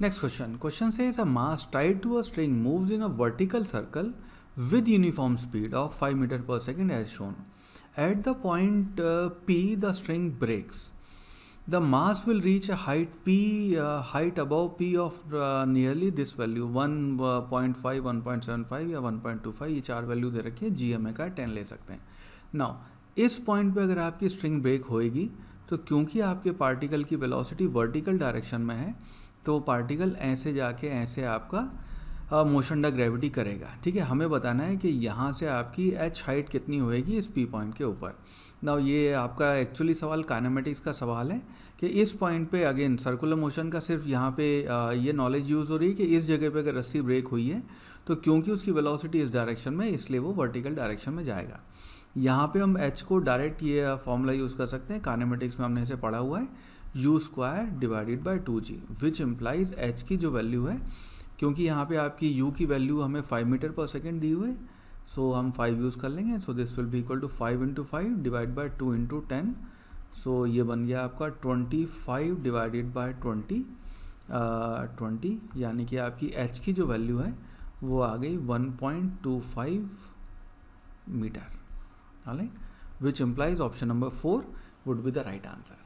next question question says is a mass tied to a string moves in a vertical circle with uniform speed of five metre per second as shown at the point P the string breaks the mass will reach a height P height above P of nearly this value one point five one point seven five या one point two five ये चार value दे रखिए G M A का ten ले सकते हैं now इस point पर अगर आपकी स्ट्रिंग ब्रेक होएगी तो क्योंकि आपके पार्टिकल की वेलोसिटी वर्टिकल डायरेक्शन में है तो वो पार्टिकल ऐसे जाके ऐसे आपका मोशन डा ग्रेविटी करेगा ठीक है हमें बताना है कि यहाँ से आपकी एच हाइट कितनी होएगी इस पी पॉइंट के ऊपर ना ये आपका एक्चुअली सवाल काइनेमेटिक्स का सवाल है कि इस पॉइंट पे अगेन सर्कुलर मोशन का सिर्फ यहाँ पे ये नॉलेज यूज़ हो रही है कि इस जगह पे अगर रस्सी ब्रेक हुई है तो क्योंकि उसकी वेलोसिटी इस डायरेक्शन में इसलिए वो वर्टिकल डायरेक्शन में जाएगा यहाँ पे हम एच को डायरेक्ट ये फॉर्मूला यूज़ कर सकते हैं कानेमेटिक्स में हमने इसे पढ़ा हुआ है u square divided by two g which implies h की जो वैल्यू है क्योंकि यहाँ पे आपकी यू की वैल्यू हमें फाइव मीटर पर सेकेंड दी हुई सो हम फाइव यूज़ कर लेंगे so this will be equal to five into five divide by two into ten so ये बन गया आपका twenty five divided by twenty twenty यानी कि आपकी एच की जो वैल्यू है वो आ गई one point two five metre हालांकि which implies option number four would be the right answer